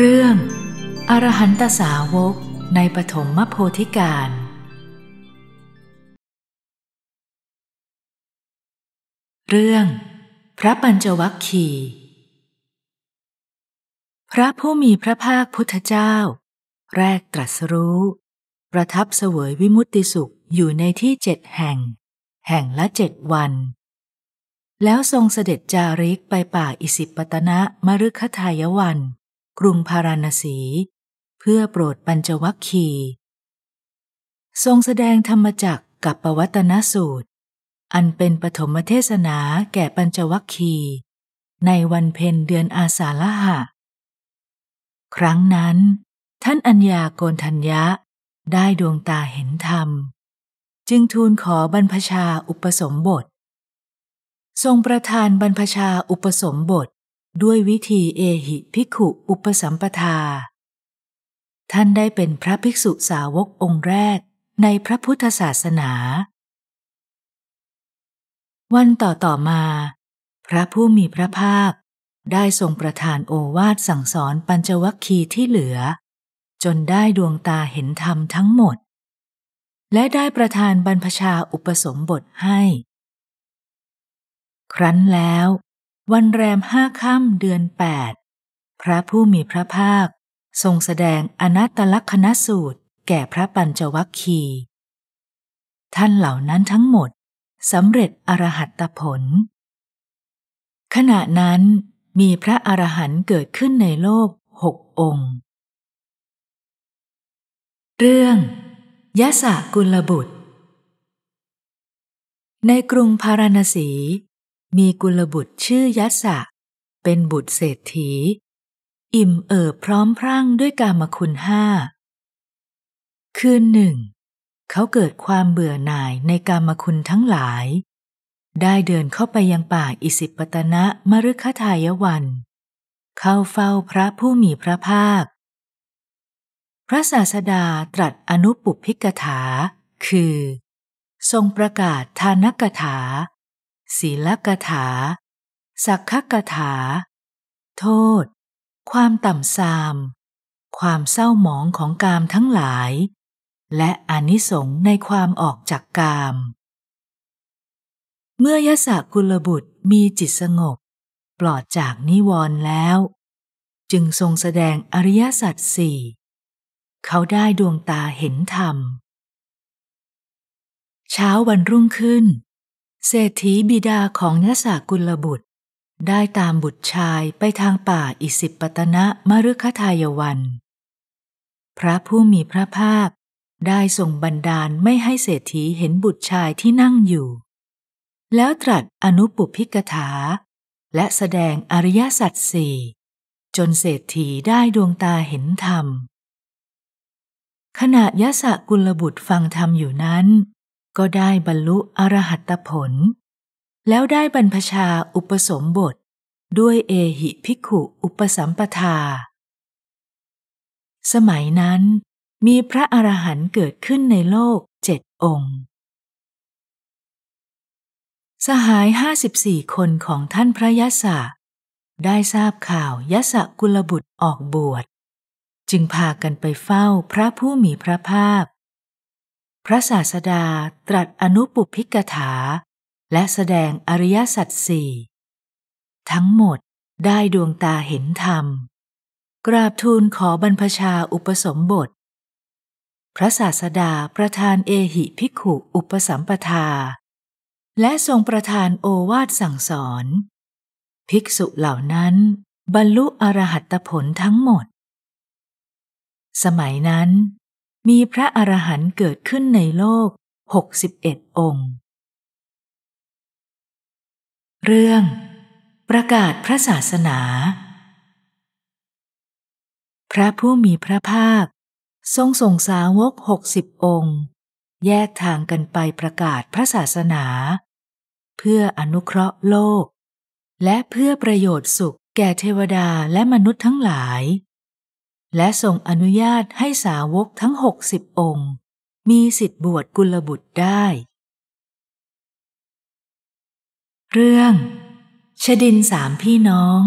เรื่อง อรหันตสาวกในปฐมโพธิการ เรื่อง พระปัญจวัคคีพระผู้มีพระภาคพุทธเจ้า แรกตรัสรู้ ประทับเสวยวิมุตติสุขอยู่ในที่เจ็ดแห่ง แห่งละเจ็ดวัน แล้วทรงเสด็จจาริกไปป่าอิสิปตนะมฤคทายวันกรุงพาราณสี เพื่อโปรดปัญจวัคคีทรงแสดงธรรมจักกับปวัตนสูตร อันเป็นปฐมเทศนาแก่ปัญจวัคคีในวันเพ็ญเดือนอาสาฬหะ ครั้งนั้นท่านอัญญาโกนทัญญะได้ดวงตาเห็นธรรม จึงทูลขอบรรพชาอุปสมบท ทรงประทานบรรพชาอุปสมบทด้วยวิธีเอหิภิกขุอุปสัมปทา ท่านได้เป็นพระภิกษุสาวกองค์แรกในพระพุทธศาสนา วันต่อต่อมา พระผู้มีพระภาคได้ทรงประทานโอวาทสั่งสอนปัญจวัคคีย์ที่เหลือ จนได้ดวงตาเห็นธรรมทั้งหมด และได้ประทานบรรพชาอุปสมบทให้ ครั้นแล้ววันแรมห้าค่ำเดือนแปด พระผู้มีพระภาค ทรงแสดงอนัตตลักษณสูตรแก่พระปัญจวัคคี ท่านเหล่านั้นทั้งหมดสำเร็จอรหัตผล ขณะนั้นมีพระอรหันต์เกิดขึ้นในโลกหกองค์ เรื่องยะสะกุลบุตร ในกรุงพาราณสีมีกุลบุตรชื่อยัสะเป็นบุตรเศรษฐี อิ่มเอิบพร้อมพรั่งด้วยกามคุณห้า คืนหนึ่ง เขาเกิดความเบื่อหน่ายในกามคุณทั้งหลาย ได้เดินเข้าไปยังป่าอิสิปตนะมฤคทายวัน เข้าเฝ้าพระผู้มีพระภาค พระศาสดาตรัสอนุปุพิกถา คือ ทรงประกาศทานกถาศีลกถา สักขกถา โทษ ความต่ำทราม ความเศร้าหมองของกามทั้งหลาย และอนิสงในความออกจากกาม เมื่อยะสะกุลบุตรมีจิตสงบปลอดจากนิวรณ์แล้ว จึงทรงแสดงอริยสัจสี่เขาได้ดวงตาเห็นธรรม เช้าวันรุ่งขึ้นเศรษฐีบิดาของนสากุลบุตร ได้ตามบุตรชายไปทางป่าอิสิปตนะมฤคทายวันพระผู้มีพระภาคได้ทรงบันดาลไม่ให้เศรษฐีเห็นบุตรชายที่นั่งอยู่ แล้วตรัสอนุปุพิกถา และแสดงอริยสัจสี่จนเศรษฐีได้ดวงตาเห็นธรรม ขณะยะสะกุลบุตรฟังธรรมอยู่นั้นก็ได้บรรลุอรหัตผล แล้วได้บรรพชาอุปสมบทด้วยเอหิภิกขุอุปสัมปทา สมัยนั้นมีพระอรหันต์เกิดขึ้นในโลกเจ็ดองค์ สหายห้าสิบสี่คนของท่านพระยะสะได้ทราบข่าวยะสะกุลบุตรออกบวช จึงพากันไปเฝ้าพระผู้มีพระภาคพระศาสดาตรัสอนุปุพิกถา และแสดงอริยสัจสี่ทั้งหมดได้ดวงตาเห็นธรรม กราบทูลขอบรรพชาอุปสมบท พระศาสดาประธานเอหิภิกขุอุปสัมปทา และทรงประธานโอวาทสั่งสอน ภิกษุเหล่านั้น บรรลุอรหัตผลทั้งหมด สมัยนั้นมีพระอรหันต์เกิดขึ้นในโลก 61 องค์ เรื่อง ประกาศพระศาสนา พระผู้มีพระภาค ทรงส่งสาวก60 องค์ แยกทางกันไปประกาศพระศาสนา เพื่ออนุเคราะห์โลก และเพื่อประโยชน์สุขแก่เทวดาและมนุษย์ทั้งหลายและทรงอนุญาตให้สาวกทั้งหกสิบองค์ มีสิทธิบวชกุลบุตรได้ เรื่อง ชดินสามพี่น้อง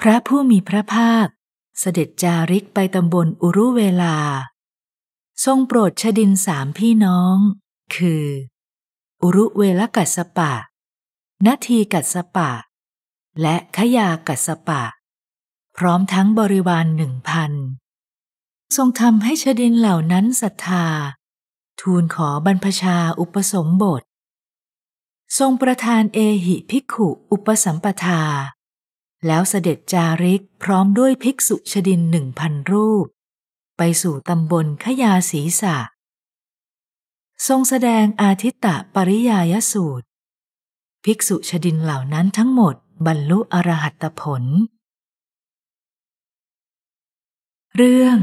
พระผู้มีพระภาค เสด็จจาริกไปตำบลอุรุเวลา ทรงโปรดชดินสามพี่น้อง คือ อุรุเวลกัสปะนาทีกัสปะ และขยากัสปะพร้อมทั้งบริวารหนึ่งพันทรงทำให้ชดินเหล่านั้นศรัทธา ทูลขอบรรพชาอุปสมบท ทรงประทานเอหิภิกขุอุปสัมปทา แล้วเสด็จจาริกพร้อมด้วยภิกษุชดินหนึ่งพันรูป ไปสู่ตำบลขยาศีสะ ทรงแสดงอาทิตตะปริยายสูตร ภิกษุชดินเหล่านั้นทั้งหมดบรรลุอรหัตผลเรื่อง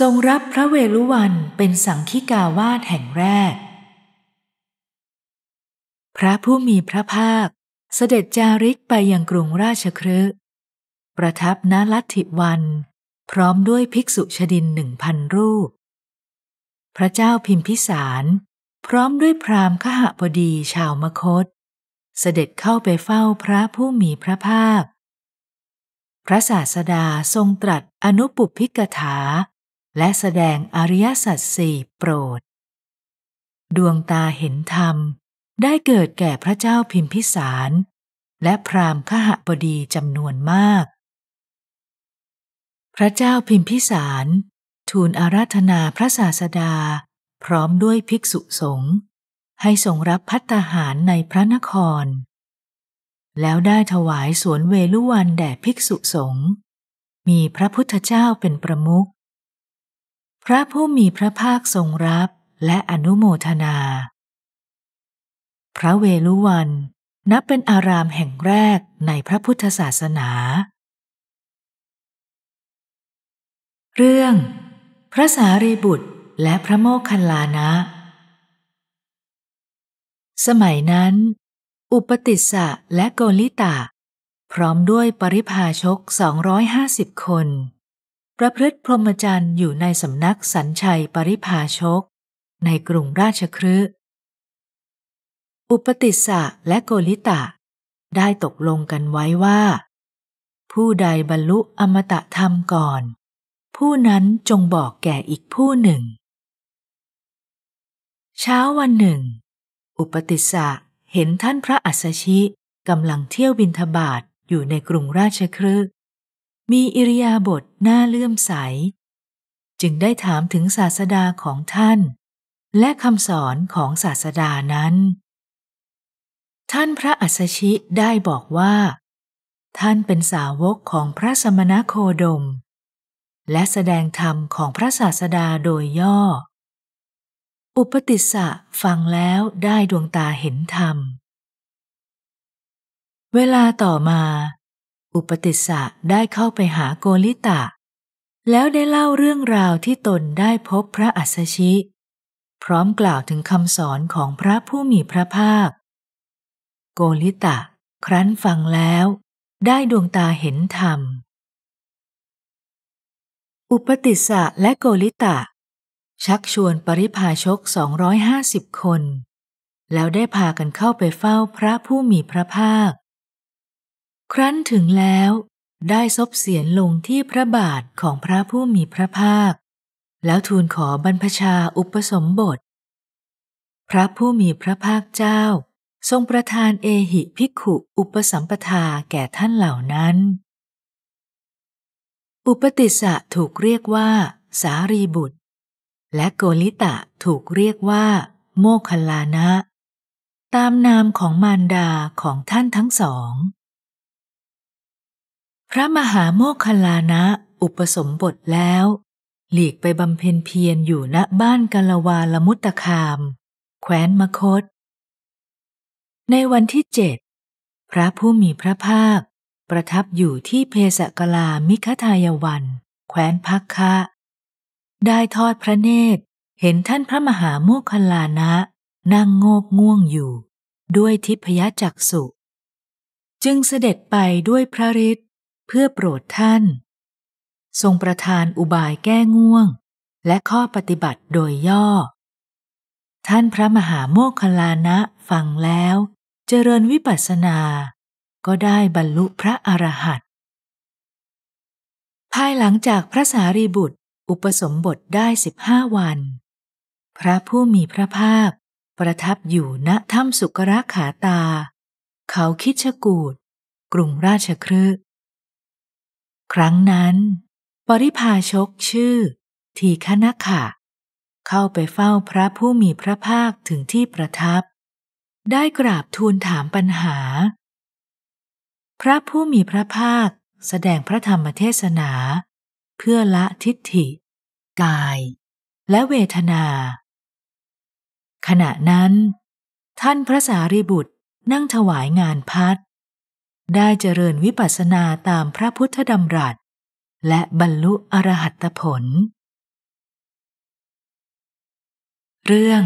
ทรงรับพระเวลุวันเป็นสังฆิกาวาสแห่งแรก พระผู้มีพระภาค เสด็จจาริกไปยังกรุงราชครืประทับณลัทธิวัน พร้อมด้วยภิกษุชดินหนึ่งพันรูป พระเจ้าพิมพิสาร พร้อมด้วยพราหมณ์ขหบดีชาวมคต เสด็จเข้าไปเฝ้าพระผู้มีพระภาคพระศาสดาทรงตรัสอนุปุพิกถา และแสดงอริยสัจสี่โปรด ดวงตาเห็นธรรมได้เกิดแก่พระเจ้าพิมพิสาร และพราหมณ์ขหบดีจำนวนมาก พระเจ้าพิมพิสารทูลอาราธนาพระศาสดา พร้อมด้วยภิกษุสงฆ์ให้ทรงรับพัตหารในพระนครแล้วได้ถวายสวนเวลุวันแด่ภิกษุสงฆ์มีพระพุทธเจ้าเป็นประมุขพระผู้มีพระภาคทรงรับและอนุโมทนา พระเวลุวัน นับเป็นอารามแห่งแรกในพระพุทธศาสนา เรื่อง พระสารีบุตรและพระโมคคัลลานะ สมัยนั้นอุปติสสะและโกลิตะ พร้อมด้วยปริพาชก 250 คน ประพฤติพรหมจรรย์อยู่ในสำนักสัญชัยปริพาชกในกรุงราชครือุปติสสะและโกลิตะได้ตกลงกันไว้ว่า ผู้ใดบรรลุอมตะธรรมก่อน ผู้นั้นจงบอกแก่อีกผู้หนึ่ง เช้าวันหนึ่ง อุปติสสะเห็นท่านพระอัศชิกำลังเที่ยวบินทบาทอยู่ในกรุงราชครืมีอิริยาบถน่าเลื่อมใส จึงได้ถามถึงศาสดาของท่าน และคำสอนของศาสดานั้น ท่านพระอัศชิได้บอกว่า ท่านเป็นสาวกของพระสมณโคดม และแสดงธรรมของพระศาสดาโดยย่ออุปติสสะฟังแล้วได้ดวงตาเห็นธรรม เวลาต่อมา อุปติสสะได้เข้าไปหาโกลิตะ แล้วได้เล่าเรื่องราวที่ตนได้พบพระอัศชิ พร้อมกล่าวถึงคำสอนของพระผู้มีพระภาค โกลิตะครั้นฟังแล้วได้ดวงตาเห็นธรรม อุปติสสะและโกลิตะชักชวนปริพาชก 250 คน แล้วได้พากันเข้าไปเฝ้าพระผู้มีพระภาค ครั้นถึงแล้ว ได้ซบเสียนลงที่พระบาทของพระผู้มีพระภาค แล้วทูลขอบรรพชาอุปสมบท พระผู้มีพระภาคเจ้า ทรงประทานเอหิภิกขุอุปสัมปทาแก่ท่านเหล่านั้น อุปติสสะถูกเรียกว่าสารีบุตรและโกลิตะถูกเรียกว่าโมคลานะ ตามนามของมารดาของท่านทั้งสอง พระมหาโมคลานะอุปสมบทแล้ว หลีกไปบำเพ็ญเพียรอยู่ณบ้านกาลวาลมุตตคามแคว้นมคต ในวันที่เจ็ด พระผู้มีพระภาคประทับอยู่ที่เพสกลามิคทายวันแคว้นพักคะได้ทอดพระเนตรเห็นท่านพระมหาโมคคลานะ นั่งโงกง่วงอยู่ ด้วยทิพยจักสุจึงเสด็จไปด้วยพระฤทธิ์เพื่อโปรดท่าน ทรงประทานอุบายแก้ง่วง และข้อปฏิบัติโดยย่อ ท่านพระมหาโมคคลานะฟังแล้ว เจริญวิปัสสนา ก็ได้บรรลุพระอรหันต์ภายหลังจากพระสารีบุตรอุปสมบทได้สิบห้าวัน พระผู้มีพระภาคประทับอยู่ณถ้ำสุกระขาตา เขาคิดชกูดกรุงราชครืครั้งนั้น ปริพาชกชื่อ ทีคนักขะ เข้าไปเฝ้าพระผู้มีพระภาคถึงที่ประทับ ได้กราบทูลถามปัญหา พระผู้มีพระภาคแสดงพระธรรมเทศนาพื่อละทิฏฐิ กาย และเวทนา ขณะนั้น ท่านพระสารีบุตรนั่งถวายงานพัด ได้เจริญวิปัสสนาตามพระพุทธดำรัสและบรรลุอรหัตผล เรื่อง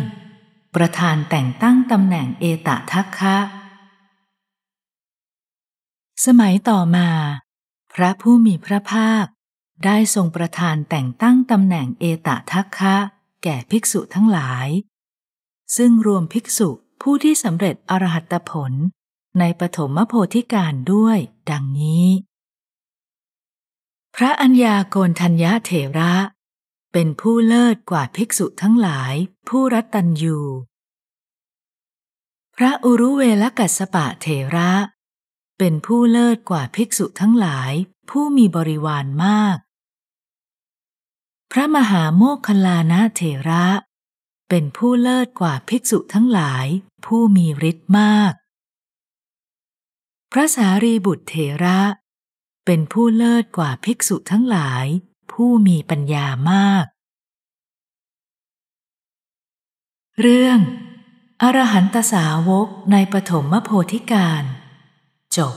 ประธานแต่งตั้งตำแหน่งเอตทัคคะ สมัยต่อมา พระผู้มีพระภาคได้ทรงประทานแต่งตั้งตำแหน่งเอตทัคคะ แก่ภิกษุทั้งหลาย ซึ่งรวมภิกษุผู้ที่สำเร็จอรหัตผลในปฐมโพธิการด้วยดังนี้ พระัญญาโกนทัญญาเถระ เป็นผู้เลิศกว่าภิกษุทั้งหลายผู้รัตัญยูพระอุรุเวลกัสปะเถระ เป็นผู้เลิศกว่าภิกษุทั้งหลายผู้มีบริวารมากพระมหาโมคคลานะเถระเป็นผู้เลิศกว่าภิกษุทั้งหลายผู้มีฤทธิ์มาก พระสารีบุตรเถระเป็นผู้เลิศกว่าภิกษุทั้งหลายผู้มีปัญญามาก เรื่องอรหันตสาวกในปฐมโพธิการจบ